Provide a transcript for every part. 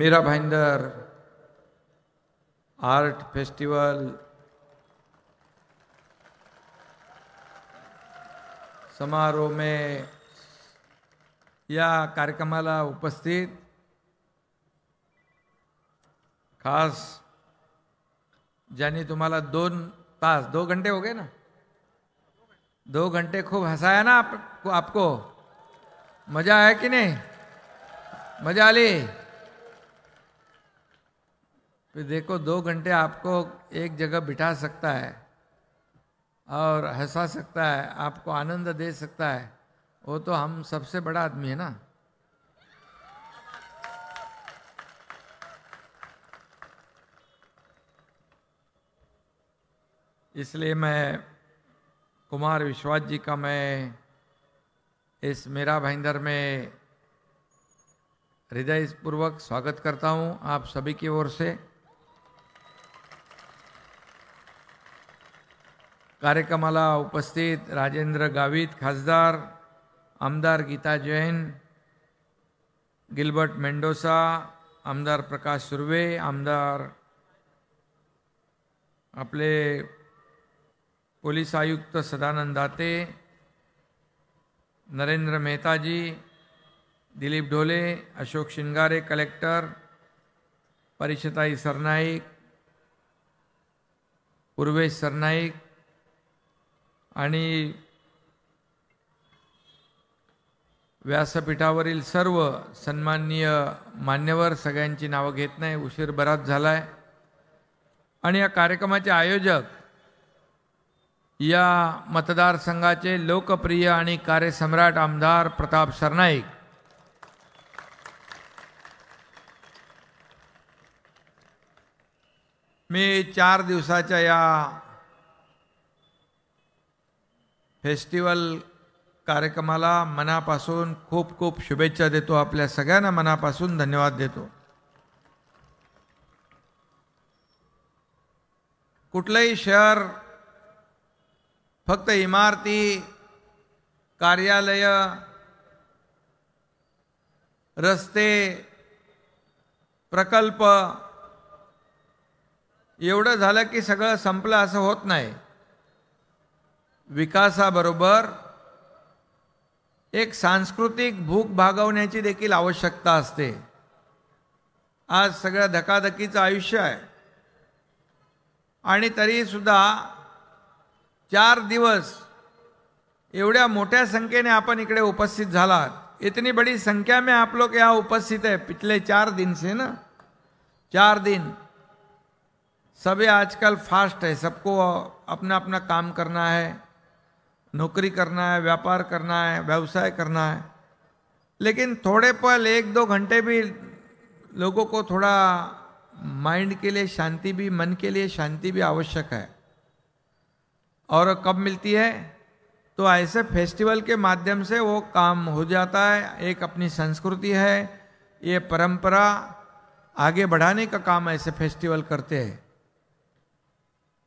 Meera Bhayandar art festival समारोह में या कार्यक्रम उपस्थित खास जानी तुम्हारा दोन तास दो घंटे हो गए ना दो घंटे खूब हंसाया ना आप, आपको मजा आया कि नहीं मजा आली फिर देखो दो घंटे आपको एक जगह बिठा सकता है और हंसा सकता है आपको आनंद दे सकता है वो तो हम सबसे बड़ा आदमी है ना इसलिए मैं कुमार विश्वास जी का मैं इस मेरा भाईंदर में हृदय पूर्वक स्वागत करता हूँ आप सभी की ओर से कार्यक्रमाला उपस्थित राजेंद्र गावित खासदार आमदार गीता जैन गिलबर्ट मेंडोसा आमदार प्रकाश सुर्वे आमदार आपले पोलीस आयुक्त सदानंद दाते नरेंद्र मेहताजी दिलीप ढोले अशोक शिंगारे कलेक्टर परिषताई सरनाईक उर्वेश सरनाईक आणि व्यासपीठावरील सर्व सन्माननीय मान्यवर सगळ्यांची नावं घेत नाही उशीर बराच झाला आहे आणि या कार्यक्रमाचे आयोजक या मतदारसंघाचे लोकप्रिय आणि कार्यसम्राट आमदार प्रताप सरनाईक मी चार दिवसाच्या या फेस्टिवल कार्यक्रमाला मनापासून खूप खूप शुभेच्छा देतो आपल्या सगळ्यांना मनापासून धन्यवाद देतो कुठलंही शहर फक्त इमारती कार्यालय रस्ते प्रकल्प एवढं झालं की सगळं संपलं असं होत नाही विकासाबरोबर एक सांस्कृतिक भूक भागवण्याची देखील आवश्यकता असते आज सगळ्या धकाधकीचं आयुष्य आहे आणि तरीसुद्धा चार दिवस एवढ्या मोठ्या संख्येने आपण इकडे उपस्थित झालात इतनी बड़ी संख्या में आप लोग यहाँ उपस्थित है पिछले चार दिन से ना चार दिन सभी आजकल फास्ट है सबको अपना अपना काम करना है नौकरी करना है व्यापार करना है व्यवसाय करना है लेकिन थोड़े पल एक दो घंटे भी लोगों को थोड़ा माइंड के लिए शांति भी मन के लिए शांति भी आवश्यक है और कब मिलती है तो ऐसे फेस्टिवल के माध्यम से वो काम हो जाता है एक अपनी संस्कृति है ये परंपरा आगे बढ़ाने का काम ऐसे फेस्टिवल करते हैं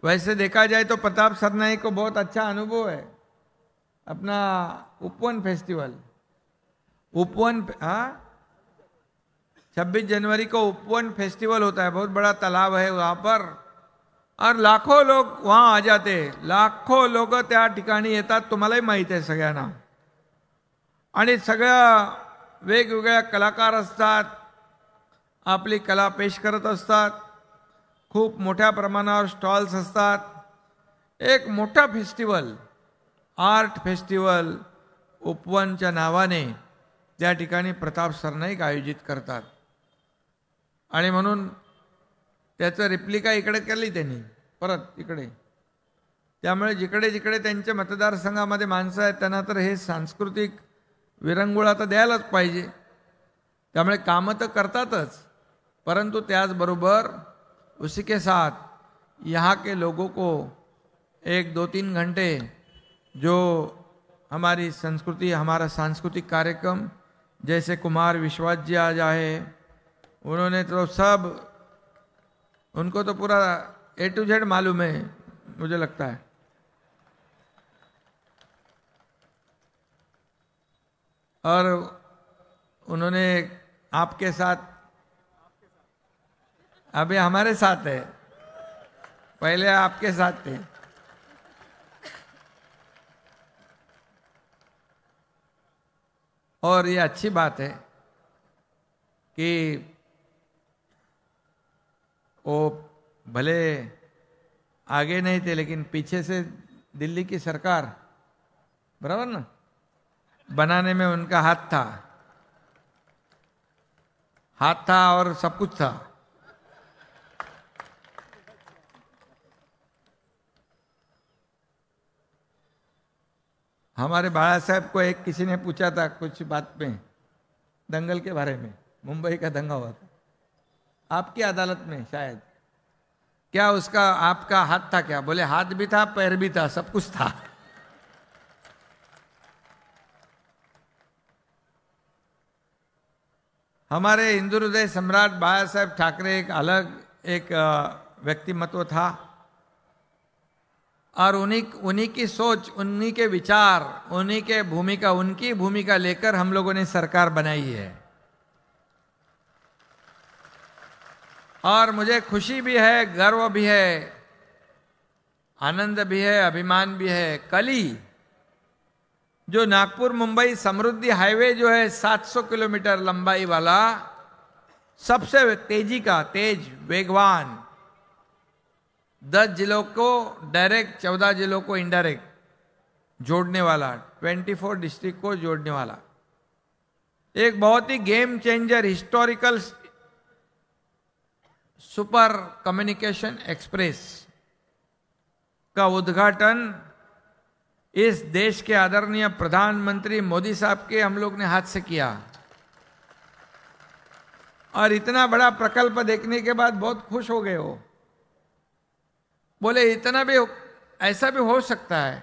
वैसे देखा जाए तो प्रताप सरनाई को बहुत अच्छा अनुभव है अपना उपवन फेस्टिवल उपवन हाँ छब्बीस जनवरी को उपवन फेस्टिवल होता है बहुत बड़ा तालाब है वहाँ पर और लाखों लोग वहाँ आ जाते लाखों लोग त्या ठिकाणी येतात तुम्हालाही माहीत आहे सगळ्यांना आणि कलाकार अपनी कला पेश कर खूब मोटा प्रमाणा स्टॉल्स आता एक मोटा फेस्टिवल आर्ट फेस्टिवल उपवनच्या नावाने त्या ठिकाणी प्रताप सरनाईक आयोजित करतात आणि म्हणून त्याचं रिप्लिका इकडे केली त्यांनी परत इकडे त्यामुळे जिकडे जिकडे त्यांच्या मतदारसंघामध्ये माणसं आहेत त्यांना तर हे सांस्कृतिक विरंगुळा तर द्यायलाच पाहिजे त्यामुळे कामं तर करतातच परंतु त्याचबरोबर उसी के साथ यहाँ के लोगों को एक दो तीन घंटे जो हमारी संस्कृति हमारा सांस्कृतिक कार्यक्रम जैसे कुमार विश्वास जी आ जाए उन्होंने तो सब उनको तो पूरा ए टू जेड मालूम है मुझे लगता है और उन्होंने आपके साथ अभी हमारे साथ है पहले आपके साथ थे और ये अच्छी बात है कि वो भले आगे नहीं थे लेकिन पीछे से दिल्ली की सरकार बराबर ना बनाने में उनका हाथ था हाथ था और सब कुछ था हमारे बाड़ा साहब को एक किसी ने पूछा था कुछ बात में दंगल के बारे में मुंबई का दंगा हुआ था आपकी अदालत में शायद क्या उसका आपका हाथ था क्या बोले हाथ भी था पैर भी था सब कुछ था हमारे हिंदू हृदय सम्राट बाला साहेब ठाकरे एक अलग एक व्यक्तिमत्व था और उन्हीं उन्हीं की सोच उन्हीं के विचार उन्हीं के भूमिका उनकी भूमिका लेकर हम लोगों ने सरकार बनाई है और मुझे खुशी भी है गर्व भी है आनंद भी है अभिमान भी है कली जो नागपुर मुंबई समृद्धि हाईवे जो है 700 किलोमीटर लंबाई वाला सबसे तेजी का तेज वेगवान दस जिलों को डायरेक्ट चौदह जिलों को इनडायरेक्ट जोड़ने वाला ट्वेंटी फोर डिस्ट्रिक्ट को जोड़ने वाला एक बहुत ही game changer historical super communication express का उद्घाटन इस देश के आदरणीय प्रधानमंत्री मोदी साहब के हम लोग ने हाथ से किया और इतना बड़ा प्रकल्प देखने के बाद बहुत खुश हो गए हो बोले इतना भी ऐसा भी हो सकता है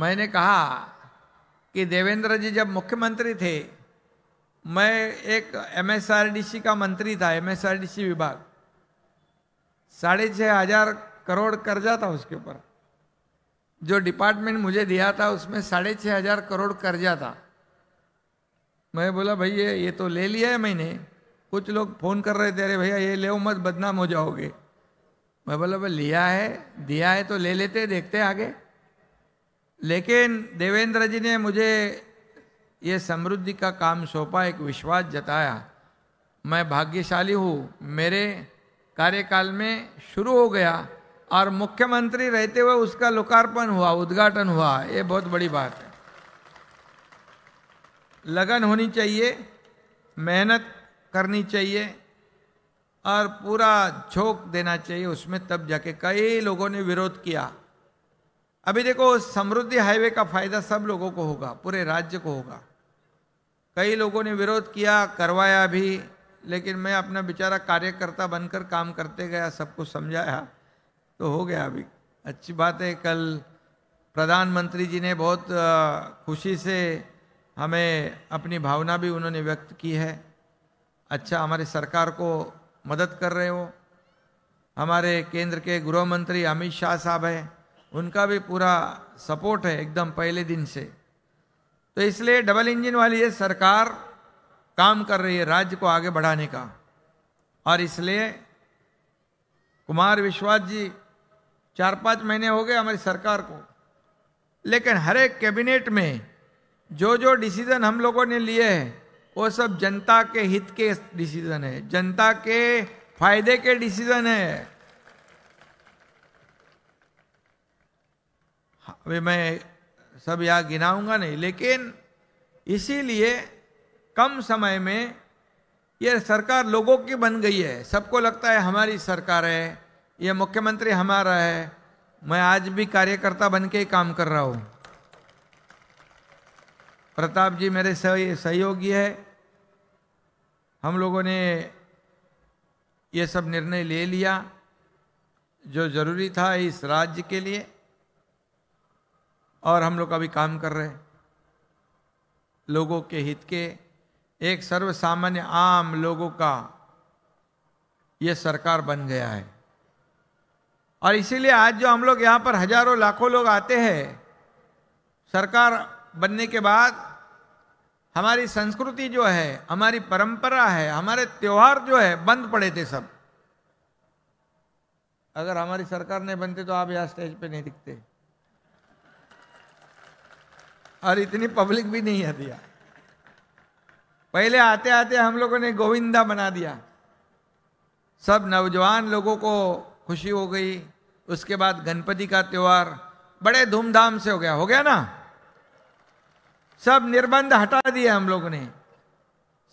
मैंने कहा कि देवेंद्र जी जब मुख्यमंत्री थे मैं एक एमएसआरडीसी का मंत्री था एमएसआरडीसी विभाग साढ़े छः हजार करोड़ कर्जा था उसके ऊपर जो डिपार्टमेंट मुझे दिया था उसमें साढ़े छः हजार करोड़ कर्जा था मैं बोला भैया ये तो ले लिया है मैंने कुछ लोग फ़ोन कर रहे थे अरे भैया ये ले मत बदनाम हो जाओगे मैं बोला भाई लिया है दिया है तो ले लेते देखते आगे लेकिन देवेंद्र जी ने मुझे ये समृद्धि का काम सौंपा एक विश्वास जताया मैं भाग्यशाली हूँ मेरे कार्यकाल में शुरू हो गया और मुख्यमंत्री रहते हुए उसका लोकार्पण हुआ उद्घाटन हुआ ये बहुत बड़ी बात है लगन होनी चाहिए मेहनत करनी चाहिए और पूरा झोंक देना चाहिए उसमें तब जाके कई लोगों ने विरोध किया अभी देखो समृद्धि हाईवे का फायदा सब लोगों को होगा पूरे राज्य को होगा कई लोगों ने विरोध किया करवाया भी लेकिन मैं अपना बेचारा कार्यकर्ता बनकर काम करते गया सबको समझाया तो हो गया अभी अच्छी बात है कल प्रधानमंत्री जी ने बहुत खुशी से हमें अपनी भावना भी उन्होंने व्यक्त की है अच्छा हमारे सरकार को मदद कर रहे हो हमारे केंद्र के गृह मंत्री अमित शाह साहब हैं उनका भी पूरा सपोर्ट है एकदम पहले दिन से तो इसलिए डबल इंजन वाली ये सरकार काम कर रही है राज्य को आगे बढ़ाने का और इसलिए कुमार विश्वास जी चार पाँच महीने हो गए हमारी सरकार को लेकिन हर एक कैबिनेट में जो जो डिसीजन हम लोगों ने लिए हैं वो सब जनता के हित के डिसीजन है जनता के फायदे के डिसीजन है हाँ, अभी मैं सब यहां गिनाऊंगा नहीं लेकिन इसीलिए कम समय में यह सरकार लोगों की बन गई है सबको लगता है हमारी सरकार है यह मुख्यमंत्री हमारा है मैं आज भी कार्यकर्ता बन के काम कर रहा हूँ प्रताप जी मेरे सहयोगी है हम लोगों ने ये सब निर्णय ले लिया जो जरूरी था इस राज्य के लिए और हम लोग अभी काम कर रहे हैं लोगों के हित के एक सर्व सामान्य आम लोगों का ये सरकार बन गया है और इसीलिए आज जो हम लोग यहाँ पर हजारों लाखों लोग आते हैं सरकार बनने के बाद हमारी संस्कृति जो है हमारी परंपरा है हमारे त्यौहार जो है बंद पड़े थे सब अगर हमारी सरकार नहीं बनती तो आप यहाँ स्टेज पे नहीं दिखते और इतनी पब्लिक भी नहीं आती पहले आते आते हम लोगों ने गोविंदा बना दिया सब नौजवान लोगों को खुशी हो गई उसके बाद गणपति का त्यौहार बड़े धूमधाम से हो गया हो गया ना सब निर्बंध हटा दिए हम लोगों ने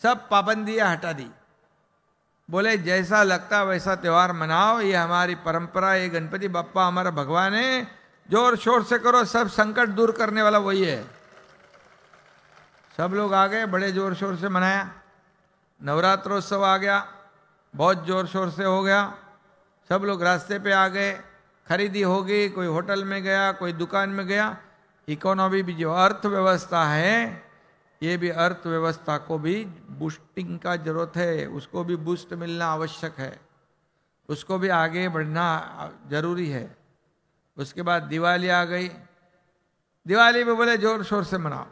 सब पाबंदियां हटा दी बोले जैसा लगता वैसा त्यौहार मनाओ ये हमारी परंपरा ये गणपति बापा हमारा भगवान है जोर शोर से करो सब संकट दूर करने वाला वही है सब लोग आ गए बड़े जोर शोर से मनाया नवरात्रोत्सव आ गया बहुत जोर शोर से हो गया सब लोग रास्ते पे आ गए खरीदी होगी कोई होटल में गया कोई दुकान में गया इकोनॉमी भी जो अर्थव्यवस्था है ये भी अर्थव्यवस्था को भी बूस्टिंग का जरूरत है उसको भी बूस्ट मिलना आवश्यक है उसको भी आगे बढ़ना जरूरी है उसके बाद दिवाली आ गई दिवाली में बोले जोर शोर से मनाओ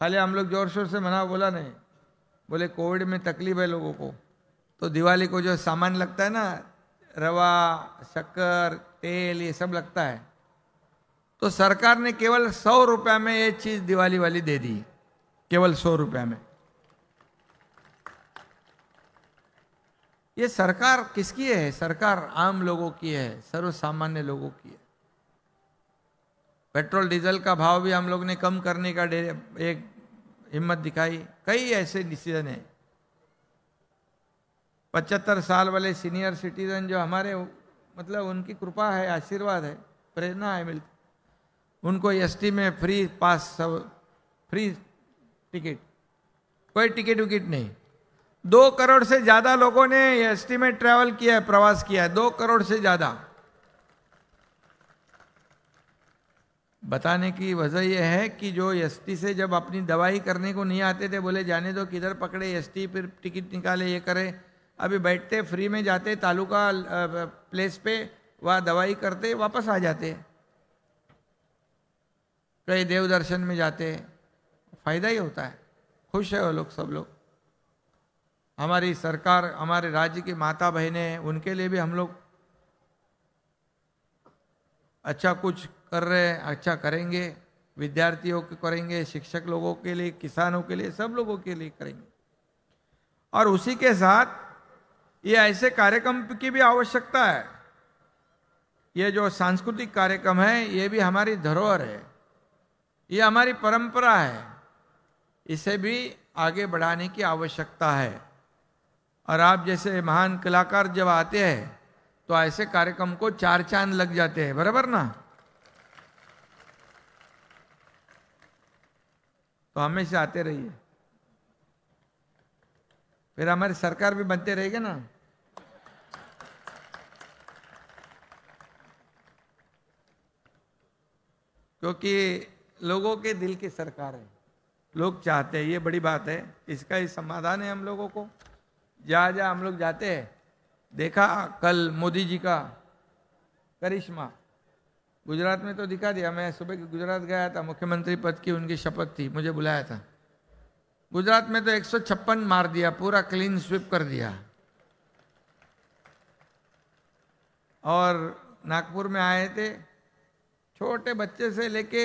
खाली हम लोग जोर शोर से मनाओ बोला नहीं बोले कोविड में तकलीफ है लोगों को तो दिवाली को जो सामान लगता है ना रवा शक्कर तेल ये सब लगता है तो सरकार ने केवल सौ रुपया में ये चीज दिवाली वाली दे दी केवल सौ रुपया में ये सरकार किसकी है सरकार आम लोगों की है सर्व सामान्य लोगों की है पेट्रोल डीजल का भाव भी हम लोग ने कम करने का एक हिम्मत दिखाई कई ऐसे डिसीजन है पचहत्तर साल वाले सीनियर सिटीजन जो हमारे मतलब उनकी कृपा है आशीर्वाद है प्रेरणा है मिलती उनको एसटी में फ्री पास सब फ्री टिकट कोई टिकट विकट नहीं दो करोड़ से ज़्यादा लोगों ने एसटी में ट्रैवल किया है प्रवास किया है दो करोड़ से ज़्यादा बताने की वजह यह है कि जो एसटी से जब अपनी दवाई करने को नहीं आते थे बोले जाने दो किधर पकड़े एसटी फिर टिकट निकाले ये करे अभी बैठते फ्री में जाते तालुका प्लेस पे वह दवाई करते वापस आ जाते कहीं देव दर्शन में जाते फायदा ही होता है खुश है वो लोग सब लोग हमारी सरकार हमारे राज्य की माता बहनें उनके लिए भी हम लोग अच्छा कुछ कर रहे हैं अच्छा करेंगे विद्यार्थियों के करेंगे शिक्षक लोगों के लिए किसानों के लिए सब लोगों के लिए करेंगे और उसी के साथ ये ऐसे कार्यक्रम की भी आवश्यकता है ये जो सांस्कृतिक कार्यक्रम है ये भी हमारी धरोहर है ये हमारी परंपरा है इसे भी आगे बढ़ाने की आवश्यकता है और आप जैसे महान कलाकार जब आते हैं तो ऐसे कार्यक्रम को चार चांद लग जाते हैं बराबर ना तो हमेशा आते रहिए फिर हमारी सरकार भी बनते रहेगी ना क्योंकि लोगों के दिल की सरकार है लोग चाहते हैं ये बड़ी बात है इसका ही समाधान है हम लोगों को जहाँ जहाँ हम लोग जाते हैं देखा कल मोदी जी का करिश्मा गुजरात में तो दिखा दिया मैं सुबह गुजरात गया था मुख्यमंत्री पद की उनकी शपथ थी मुझे बुलाया था गुजरात में तो एक मार दिया पूरा क्लीन स्वीप कर दिया और नागपुर में आए थे छोटे बच्चे से लेके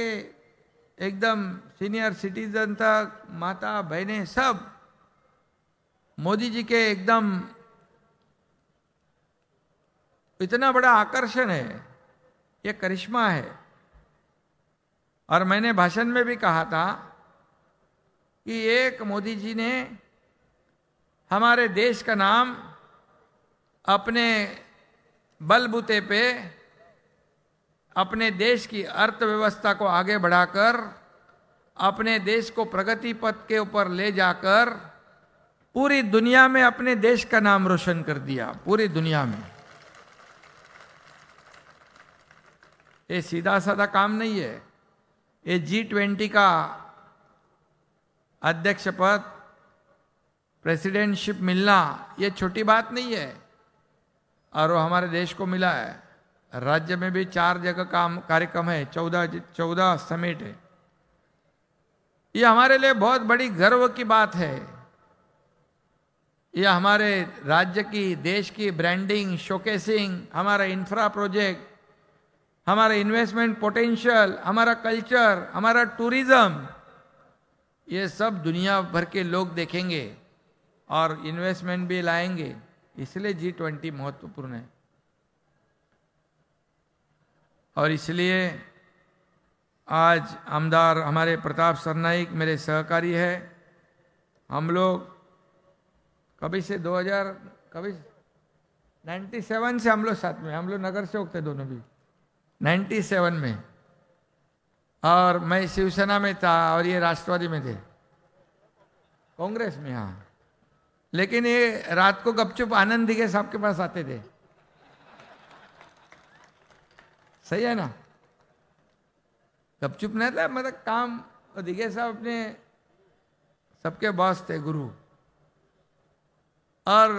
एकदम सीनियर सिटीजन तक माता बहनें सब मोदी जी के एकदम इतना बड़ा आकर्षण है ये करिश्मा है और मैंने भाषण में भी कहा था कि एक मोदी जी ने हमारे देश का नाम अपने बलबूते पे अपने देश की अर्थव्यवस्था को आगे बढ़ाकर अपने देश को प्रगति पथ के ऊपर ले जाकर पूरी दुनिया में अपने देश का नाम रोशन कर दिया पूरी दुनिया में ये सीधा साधा काम नहीं है ये जी ट्वेंटी का अध्यक्ष पद प्रेसिडेंटशिप मिलना ये छोटी बात नहीं है और वो हमारे देश को मिला है राज्य में भी चार जगह काम कार्यक्रम है चौदह चौदह समिट है ये हमारे लिए बहुत बड़ी गर्व की बात है ये हमारे राज्य की देश की ब्रांडिंग शोकेसिंग हमारा इंफ्रा प्रोजेक्ट हमारा इन्वेस्टमेंट पोटेंशियल हमारा कल्चर हमारा टूरिज्म ये सब दुनिया भर के लोग देखेंगे और इन्वेस्टमेंट भी लाएंगे इसलिए जी ट्वेंटी महत्वपूर्ण है और इसलिए आज आमदार हमारे प्रताप सरनाइक मेरे सहकारी है हम लोग कभी से 2000 कभी 97 से हम लोग साथ में हम लोग नगर से होते दोनों भी 97 में और मैं शिवसेना में था और ये राष्ट्रवादी में थे कांग्रेस में हाँ लेकिन ये रात को गपचुप आनंद दिखे साहब के पास आते थे सही है ना तब चुप नहीं था मतलब काम तो दिखे साहब अपने सबके बॉस थे गुरु और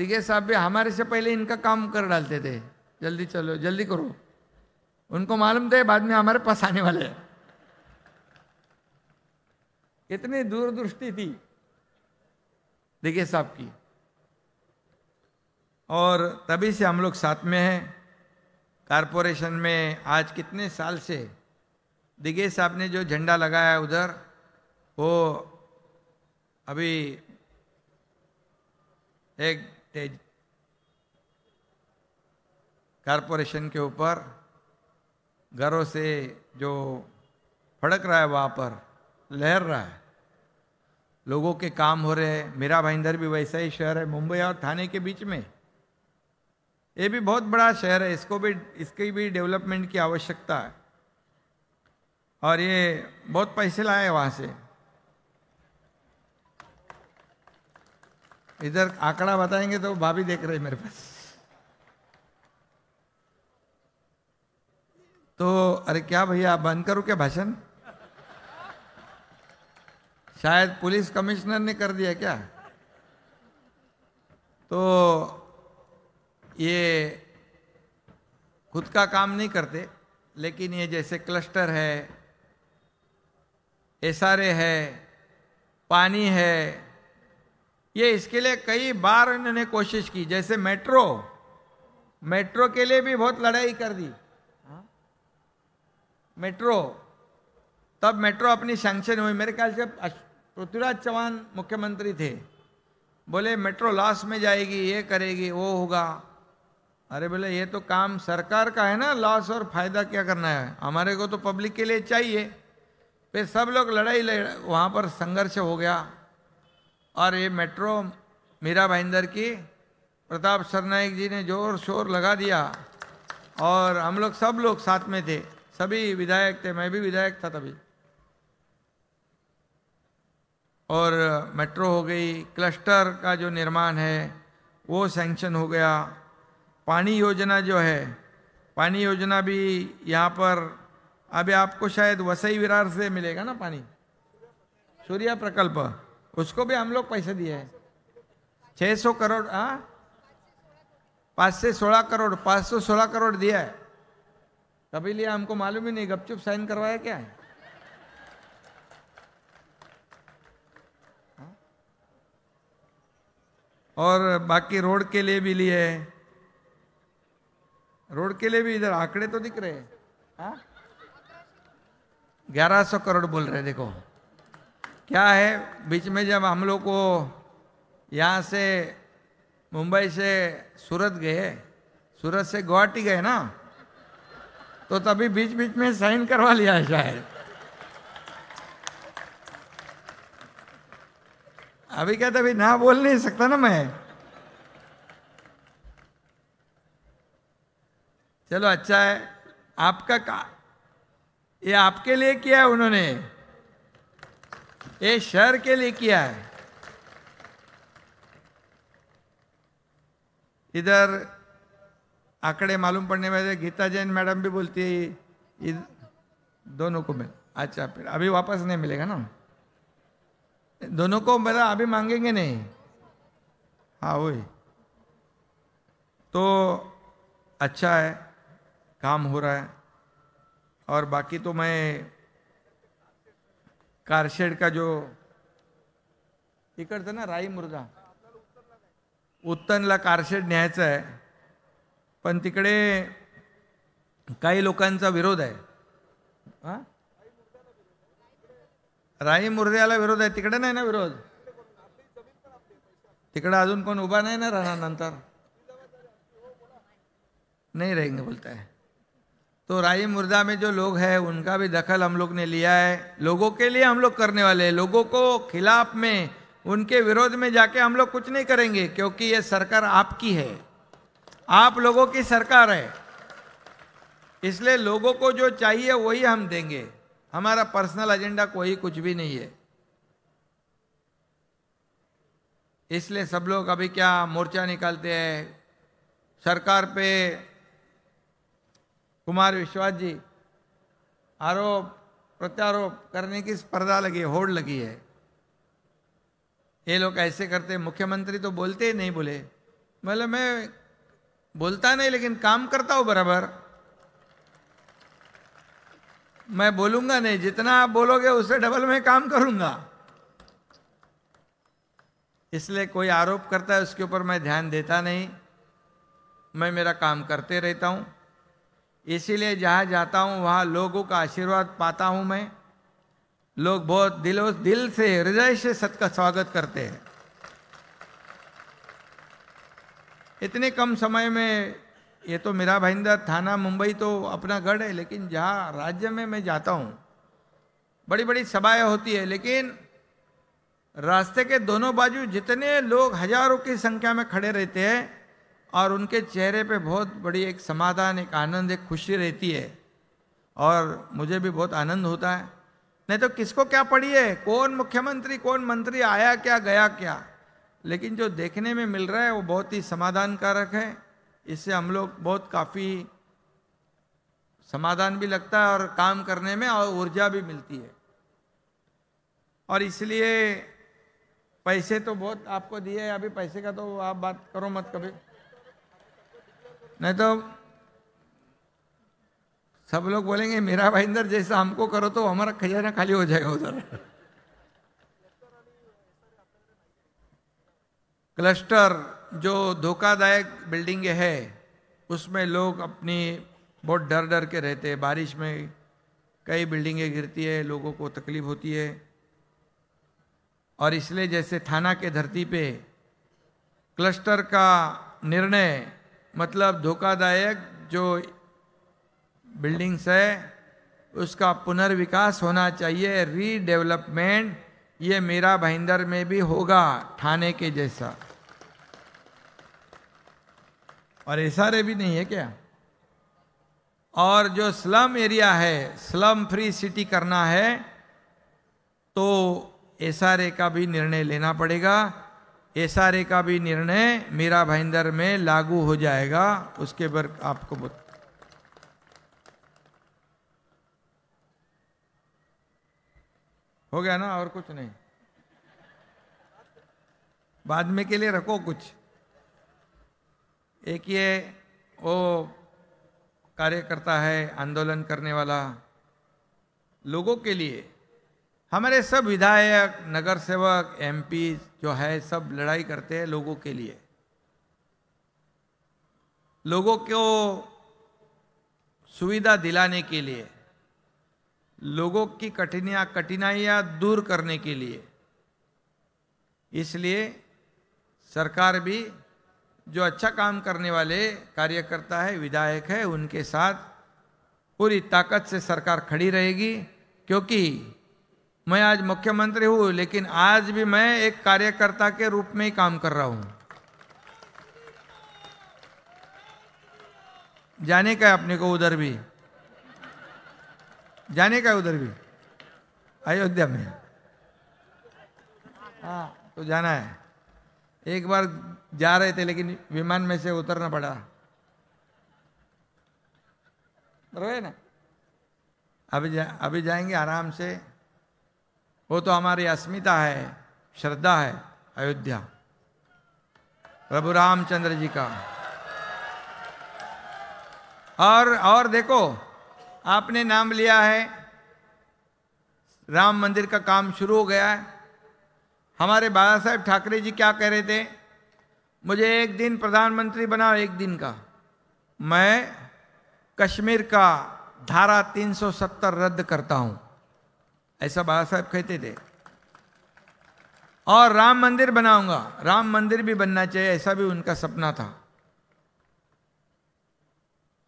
दिखे साहब भी हमारे से पहले इनका काम कर डालते थे जल्दी चलो जल्दी करो उनको मालूम था बाद में हमारे पास आने वाले इतनी कितनी दूरदृष्टि थी दिखे साहब की और तभी से हम लोग साथ में हैं कारपोरेशन में आज कितने साल से दिगे साहब ने जो झंडा लगाया उधर वो अभी एक कारपोरेशन के ऊपर घरों से जो फड़क रहा है वहाँ पर लहर रहा है लोगों के काम हो रहे हैं मेरा भाईंदर भी वैसा ही शहर है मुंबई और थाने के बीच में ये भी बहुत बड़ा शहर है इसको भी इसकी भी डेवलपमेंट की आवश्यकता है और ये बहुत पैसे लाए वहाँ से इधर आंकड़ा बताएंगे तो भाभी देख रहे मेरे पास तो अरे क्या भैया बंद करो क्या भाषण शायद पुलिस कमिश्नर ने कर दिया क्या तो ये खुद का काम नहीं करते लेकिन ये जैसे क्लस्टर है एस है पानी है ये इसके लिए कई बार इन्होंने कोशिश की जैसे मेट्रो मेट्रो के लिए भी बहुत लड़ाई कर दी मेट्रो तब मेट्रो अपनी सैंक्शन हुई मेरे ख्याल से पृथ्वीराज चौहान मुख्यमंत्री थे बोले मेट्रो लॉस में जाएगी ये करेगी वो होगा अरे बोले ये तो काम सरकार का है ना लॉस और फायदा क्या करना है हमारे को तो पब्लिक के लिए चाहिए फिर सब लोग लड़ाई लड़ वहाँ पर संघर्ष हो गया और ये मेट्रो मीरा भाईंदर की प्रताप सरनाइक जी ने जोर शोर लगा दिया और हम लोग सब लोग साथ में थे सभी विधायक थे मैं भी विधायक था तभी और मेट्रो हो गई क्लस्टर का जो निर्माण है वो सैंक्शन हो गया पानी योजना जो है पानी योजना भी यहाँ पर अभी आपको शायद वसई विरार से मिलेगा ना पानी सूर्य प्रकल्प उसको भी हम लोग पैसे दिए हैं छः सौ करोड़ हाँ पाँच से सोलह करोड़ पाँच सौ सोलह करोड़ दिया है तभी लिए हमको मालूम ही नहीं गपचुप साइन करवाया क्या है हाँ? और बाकी रोड के लिए भी लिए है रोड के लिए भी इधर आंकड़े तो दिख रहे हाँ? ग्यारह सौ करोड़ बोल रहे देखो क्या है बीच में जब हम लोग को यहाँ से मुंबई से सूरत गए सूरत से गुवाहाटी गए ना तो तभी बीच बीच में साइन करवा लिया है शायद अभी क्या तभी ना बोल नहीं सकता ना मैं चलो अच्छा है आपका का ये आपके लिए किया है उन्होंने ये शहर के लिए किया है इधर आंकड़े मालूम पड़ने में गीता जैन मैडम भी बोलती है दोनों को मिल अच्छा फिर अभी वापस नहीं मिलेगा ना दोनों को मेरा अभी मांगेंगे नहीं हाँ वही तो अच्छा है काम हो रहा है और बाकी तो मैं कारशेड का जो इकड़ ना राई मुर्गा उत्तनला कारशेड न्यायचं आहे पण तिकडे काही लोकांचा विरोध आहे राई मुर्द्याला विरोध आहे तिकडे नाही ना विरोध तिकडे अजून कोण उभा नाही ना राहणार नंतर नाही रहेंगे बोलता है तो राई मुर्दा में जो लोग हैं उनका भी दखल हम लोग ने लिया है लोगों के लिए हम लोग करने वाले हैं लोगों को खिलाफ में उनके विरोध में जाके हम लोग कुछ नहीं करेंगे क्योंकि ये सरकार आपकी है आप लोगों की सरकार है इसलिए लोगों को जो चाहिए वही हम देंगे हमारा पर्सनल एजेंडा कोई कुछ भी नहीं है इसलिए सब लोग अभी क्या मोर्चा निकालते हैं सरकार पे कुमार विश्वास जी आरोप प्रत्यारोप करने की स्पर्धा लगी होड़ लगी है ये लोग ऐसे करते मुख्यमंत्री तो बोलते ही नहीं बोले मतलब मैं बोलता नहीं लेकिन काम करता हूं बराबर मैं बोलूंगा नहीं जितना आप बोलोगे उससे डबल मैं काम करूंगा इसलिए कोई आरोप करता है उसके ऊपर मैं ध्यान देता नहीं मैं मेरा काम करते रहता हूं इसीलिए जहाँ जाता हूँ वहाँ लोगों का आशीर्वाद पाता हूँ मैं लोग बहुत दिलो दिल से हृदय से सत का स्वागत करते हैं इतने कम समय में ये तो मेरा भाईंदा थाना मुंबई तो अपना गढ़ है लेकिन जहाँ राज्य में मैं जाता हूँ बड़ी बड़ी सभाएं होती है लेकिन रास्ते के दोनों बाजू जितने लोग हजारों की संख्या में खड़े रहते हैं और उनके चेहरे पे बहुत बड़ी एक समाधान एक आनंद एक खुशी रहती है और मुझे भी बहुत आनंद होता है नहीं तो किसको क्या पड़ी है कौन मुख्यमंत्री कौन मंत्री आया क्या गया क्या लेकिन जो देखने में मिल रहा है वो बहुत ही समाधानकारक है इससे हम लोग बहुत काफ़ी समाधान भी लगता है और काम करने में और ऊर्जा भी मिलती है और इसलिए पैसे तो बहुत आपको दिए अभी पैसे का तो आप बात करो मत कभी नहीं तो सब लोग बोलेंगे मेरा भाईंदर जैसा हमको करो तो हमारा खजाना खाली हो जाएगा उधर क्लस्टर जो धोखादायक बिल्डिंग है उसमें लोग अपनी बहुत डर डर के रहते हैं बारिश में कई बिल्डिंगें गिरती है लोगों को तकलीफ होती है और इसलिए जैसे थाना के धरती पे क्लस्टर का निर्णय मतलब धोखादायक जो बिल्डिंग्स है उसका पुनर्विकास होना चाहिए रीडेवलपमेंट ये मेरा भाईंदर में भी होगा ठाणे के जैसा और एस भी नहीं है क्या और जो स्लम एरिया है स्लम फ्री सिटी करना है तो एस का भी निर्णय लेना पड़ेगा एसआरए का भी निर्णय मीरा भाईंदर में लागू हो जाएगा उसके पर आपको हो गया ना और कुछ नहीं बाद में के लिए रखो कुछ एक ये वो कार्यकर्ता है आंदोलन करने वाला लोगों के लिए हमारे सब विधायक नगर सेवक पी जो है सब लड़ाई करते हैं लोगों के लिए लोगों को सुविधा दिलाने के लिए लोगों की कठिनाइयां कठिनाइयाँ दूर करने के लिए इसलिए सरकार भी जो अच्छा काम करने वाले कार्यकर्ता है विधायक है उनके साथ पूरी ताकत से सरकार खड़ी रहेगी क्योंकि मैं आज मुख्यमंत्री हूँ लेकिन आज भी मैं एक कार्यकर्ता के रूप में ही काम कर रहा हूँ जाने का है अपने को उधर भी जाने का है उधर भी अयोध्या में हाँ तो जाना है एक बार जा रहे थे लेकिन विमान में से उतरना पड़ा रहे ना अभी जा अभी जाएंगे आराम से वो तो हमारी अस्मिता है श्रद्धा है अयोध्या प्रभु रामचंद्र जी का और और देखो आपने नाम लिया है राम मंदिर का काम शुरू हो गया है हमारे बाला साहेब ठाकरे जी क्या कह रहे थे मुझे एक दिन प्रधानमंत्री बनाओ एक दिन का मैं कश्मीर का धारा 370 रद्द करता हूं ऐसा बाबा साहब कहते थे और राम मंदिर बनाऊंगा राम मंदिर भी बनना चाहिए ऐसा भी उनका सपना था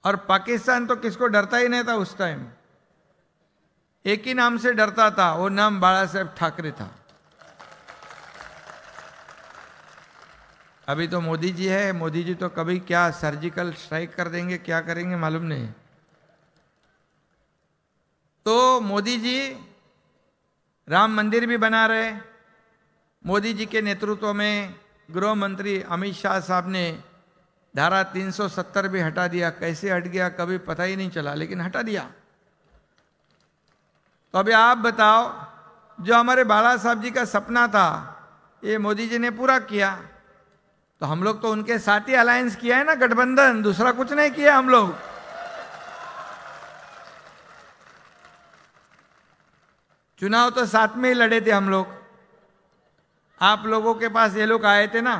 और पाकिस्तान तो किसको डरता ही नहीं था उस टाइम एक ही नाम से डरता था वो नाम बाला साहेब ठाकरे था अभी तो मोदी जी है मोदी जी तो कभी क्या सर्जिकल स्ट्राइक कर देंगे क्या करेंगे मालूम नहीं तो मोदी जी राम मंदिर भी बना रहे मोदी जी के नेतृत्व में गृह मंत्री अमित शाह साहब ने धारा 370 भी हटा दिया कैसे हट गया कभी पता ही नहीं चला लेकिन हटा दिया तो अभी आप बताओ जो हमारे बाला साहब जी का सपना था ये मोदी जी ने पूरा किया तो हम लोग तो उनके साथ ही अलायंस किया है ना गठबंधन दूसरा कुछ नहीं किया हम लोग चुनाव तो साथ में ही लड़े थे हम लोग आप लोगों के पास ये लोग आए थे ना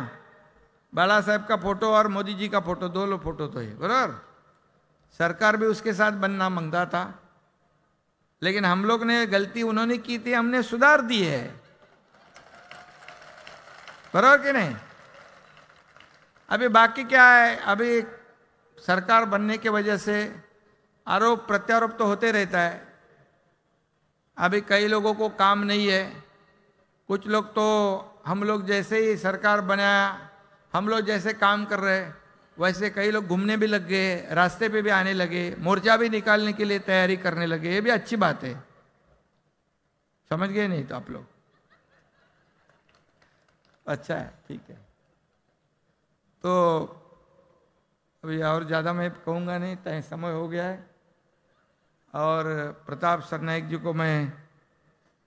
बाला साहब का फोटो और मोदी जी का फोटो दो लो फोटो तो है बरबर सरकार भी उसके साथ बनना मंगता था लेकिन हम लोग ने गलती उन्होंने की थी हमने सुधार दी है बरबर कि नहीं अभी बाकी क्या है अभी सरकार बनने की वजह से आरोप प्रत्यारोप तो होते रहता है अभी कई लोगों को काम नहीं है कुछ लोग तो हम लोग जैसे ही सरकार बनाया हम लोग जैसे काम कर रहे वैसे कई लोग घूमने भी लग गए रास्ते पे भी आने लगे मोर्चा भी निकालने के लिए तैयारी करने लगे ये भी अच्छी बात है समझ गए नहीं तो आप लोग अच्छा है ठीक है तो अभी और ज़्यादा मैं कहूँगा नहीं तय समय हो गया है और प्रताप सरनाइक जी को मैं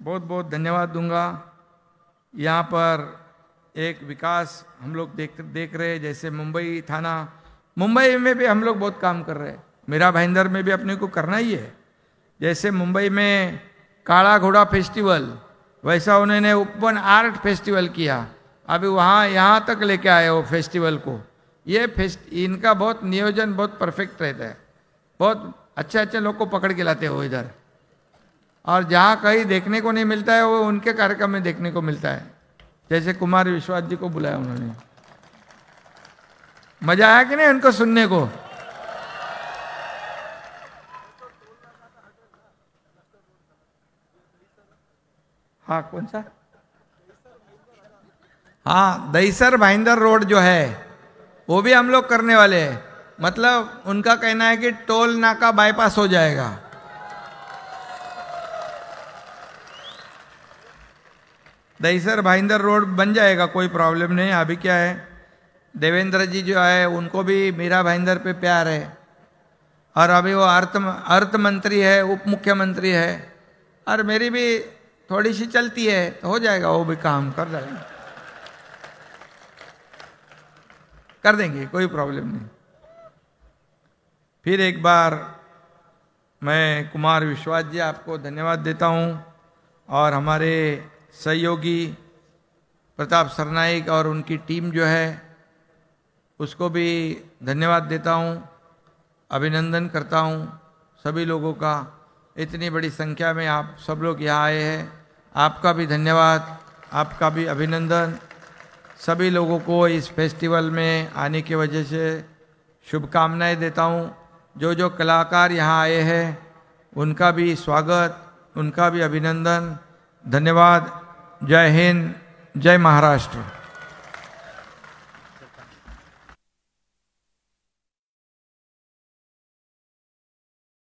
बहुत बहुत धन्यवाद दूंगा यहाँ पर एक विकास हम लोग देख देख रहे हैं जैसे मुंबई थाना मुंबई में भी हम लोग बहुत काम कर रहे हैं मेरा भाईंदर में भी अपने को करना ही है जैसे मुंबई में काला घोड़ा फेस्टिवल वैसा उन्होंने ओपन आर्ट फेस्टिवल किया अभी वहाँ यहाँ तक लेके आए वो फेस्टिवल को ये फेस्ट इनका बहुत नियोजन बहुत परफेक्ट रहता है बहुत अच्छे अच्छे लोग को पकड़ के लाते हो इधर और जहाँ कहीं देखने को नहीं मिलता है वो उनके कार्यक्रम में देखने को मिलता है जैसे कुमार विश्वास जी को बुलाया उन्होंने मजा आया कि नहीं उनको सुनने को हाँ कौन सा हाँ दईसर भाईंदर रोड जो है वो भी हम लोग करने वाले हैं मतलब उनका कहना है कि टोल नाका बाईपास हो जाएगा दहीसर भाईंदर रोड बन जाएगा कोई प्रॉब्लम नहीं अभी क्या है देवेंद्र जी जो है उनको भी मीरा भाईंदर पे प्यार है और अभी वो अर्थ अर्थ मंत्री है उप मुख्यमंत्री है और मेरी भी थोड़ी सी चलती है तो हो जाएगा वो भी काम कर जाएगा कर देंगे कोई प्रॉब्लम नहीं फिर एक बार मैं कुमार विश्वास जी आपको धन्यवाद देता हूं और हमारे सहयोगी प्रताप सरनाइक और उनकी टीम जो है उसको भी धन्यवाद देता हूं अभिनंदन करता हूं सभी लोगों का इतनी बड़ी संख्या में आप सब लोग यहाँ आए हैं आपका भी धन्यवाद आपका भी अभिनंदन सभी लोगों को इस फेस्टिवल में आने की वजह से शुभकामनाएं देता हूँ जो जो कलाकार यहाँ आए हैं उनका भी स्वागत उनका भी अभिनंदन धन्यवाद जय हिंद जय महाराष्ट्र